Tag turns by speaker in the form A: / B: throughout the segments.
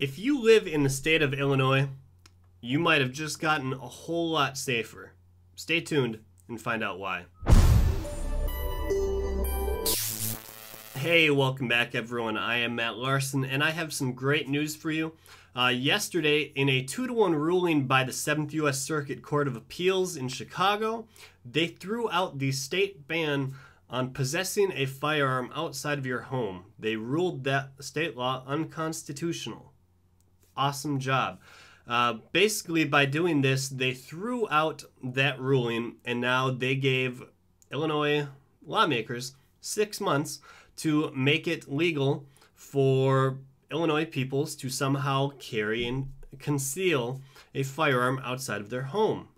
A: If you live in the state of Illinois, you might have just gotten a whole lot safer. Stay tuned and find out why. Hey, welcome back, everyone. I am Matt Larson, and I have some great news for you. Uh, yesterday, in a 2 to 1 ruling by the 7th U.S. Circuit Court of Appeals in Chicago, they threw out the state ban on possessing a firearm outside of your home. They ruled that state law unconstitutional. Awesome job. Uh, basically, by doing this, they threw out that ruling, and now they gave Illinois lawmakers six months to make it legal for Illinois peoples to somehow carry and conceal a firearm outside of their home.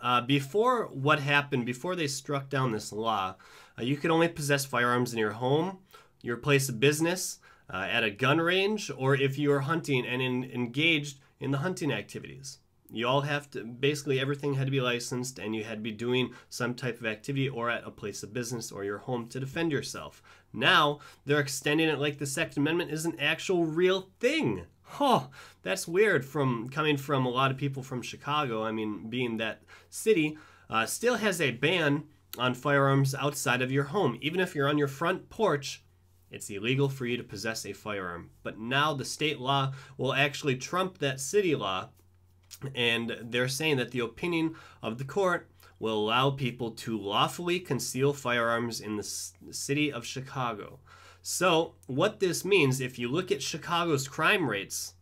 A: Uh, before what happened, before they struck down this law, uh, you could only possess firearms in your home, your place of business, uh, at a gun range or if you are hunting and in, engaged in the hunting activities. You all have to, basically everything had to be licensed and you had to be doing some type of activity or at a place of business or your home to defend yourself. Now, they're extending it like the Second Amendment is an actual real thing. Oh, that's weird from coming from a lot of people from Chicago. I mean, being that city uh, still has a ban on firearms outside of your home. Even if you're on your front porch, it's illegal for you to possess a firearm. But now the state law will actually trump that city law. And they're saying that the opinion of the court will allow people to lawfully conceal firearms in the city of Chicago. So, what this means, if you look at Chicago's crime rates,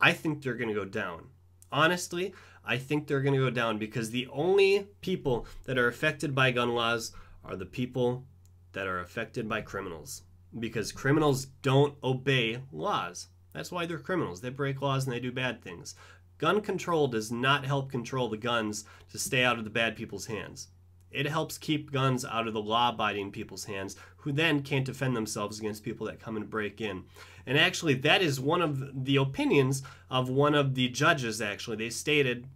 A: I think they're going to go down. Honestly, I think they're going to go down because the only people that are affected by gun laws are the people that are affected by criminals because criminals don't obey laws. That's why they're criminals. They break laws and they do bad things. Gun control does not help control the guns to stay out of the bad people's hands. It helps keep guns out of the law abiding people's hands, who then can't defend themselves against people that come and break in. And actually, that is one of the opinions of one of the judges, actually. They stated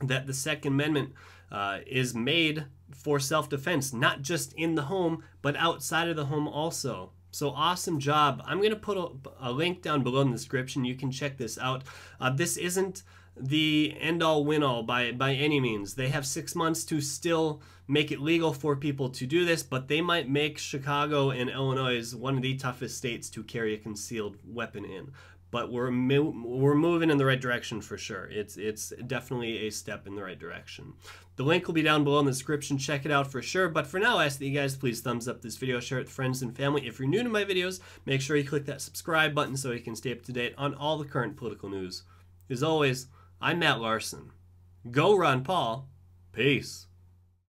A: that the Second Amendment uh, is made for self defense, not just in the home, but outside of the home also. So awesome job. I'm going to put a, a, link down below in the description. You can check this out. Uh, this isn't the end all win all by, by any means. They have six months to still make it legal for people to do this, but they might make Chicago and Illinois one of the toughest states to carry a concealed weapon in but we're mo we're moving in the right direction for sure. It's it's definitely a step in the right direction. The link will be down below in the description. Check it out for sure. But for now, I ask that you guys please thumbs up this video, share it with friends and family. If you're new to my videos, make sure you click that subscribe button so you can stay up to date on all the current political news. As always, I'm Matt Larson. Go Ron Paul. Peace.